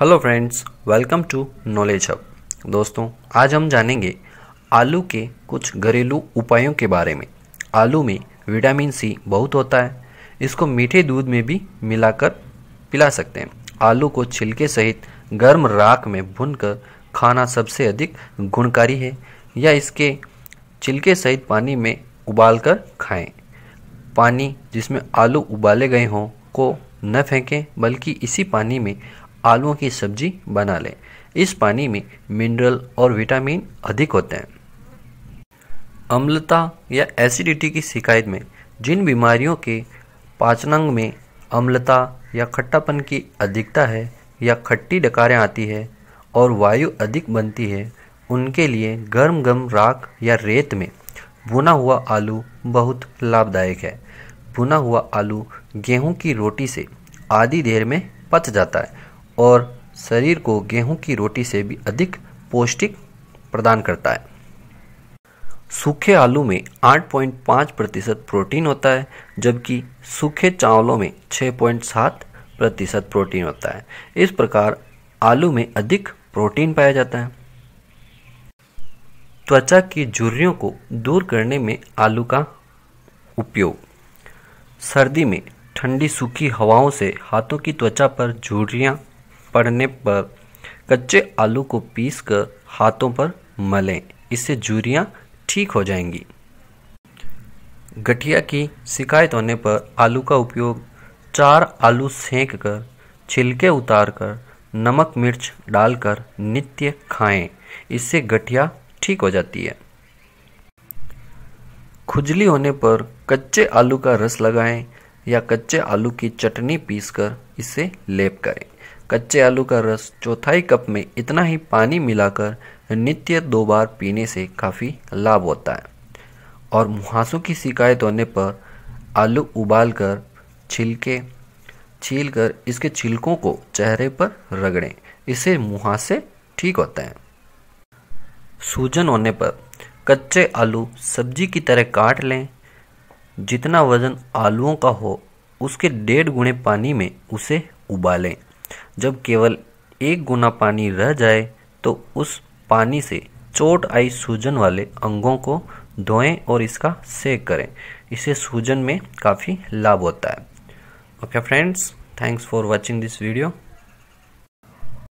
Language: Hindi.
hello friends welcome to knowledge hub दोस्तों आज हम जानेंगे आलू के कुछ घरेलू उपायों के बारे में आलू में विटामिन सी बहुत होता है इसको मीठे दूध में भी मिलाकर पिला सकते हैं आलू को छिलके सहित गर्म राख में भूनकर खाना सबसे अधिक गुणकारी है या इसके छिलके सहित पानी में उबालकर खाएं पानी जिसमें आलू उबाले गए हों को न फेंकें बल्कि इसी पानी में आलुओं की सब्जी बना लें इस पानी में मिनरल और विटामिन अधिक होते हैं अम्लता या एसिडिटी की शिकायत में जिन बीमारियों के पाचनांग में अम्लता या खट्टापन की अधिकता है या खट्टी डकारें आती है और वायु अधिक बनती है उनके लिए गर्म गर्म राख या रेत में भुना हुआ आलू बहुत लाभदायक है भुना हुआ आलू गेहूं की रोटी से आधी देर में पच जाता है और शरीर को गेहूं की रोटी से भी अधिक पौष्टिक प्रदान करता है सूखे आलू में 8.5 प्रतिशत प्रोटीन होता है जबकि सूखे चावलों में 6.7 प्रतिशत प्रोटीन होता है इस प्रकार आलू में अधिक प्रोटीन पाया जाता है त्वचा की झुर्रियों को दूर करने में आलू का उपयोग सर्दी में ठंडी सूखी हवाओं से हाथों की त्वचा पर झुर्रियाँ पड़ने पर कच्चे आलू को पीस कर हाथों पर मलें इससे जूरियाँ ठीक हो जाएंगी गठिया की शिकायत होने पर आलू का उपयोग चार आलू सेंक कर छिलके उतार कर नमक मिर्च डालकर नित्य खाएं इससे गठिया ठीक हो जाती है खुजली होने पर कच्चे आलू का रस लगाएं या कच्चे आलू की चटनी पीसकर इसे लेप करें कच्चे आलू का रस चौथाई कप में इतना ही पानी मिलाकर नित्य दो बार पीने से काफ़ी लाभ होता है और मुहासों की शिकायत होने पर आलू उबाल कर छिलके छील कर इसके छिलकों को चेहरे पर रगड़ें इससे मुहासे ठीक होते हैं सूजन होने पर कच्चे आलू सब्जी की तरह काट लें जितना वज़न आलुओं का हो उसके डेढ़ गुणे पानी में उसे उबालें जब केवल एक गुना पानी रह जाए तो उस पानी से चोट आई सूजन वाले अंगों को धोएं और इसका सेक करें इसे सूजन में काफ़ी लाभ होता है okay friends thanks for watching this video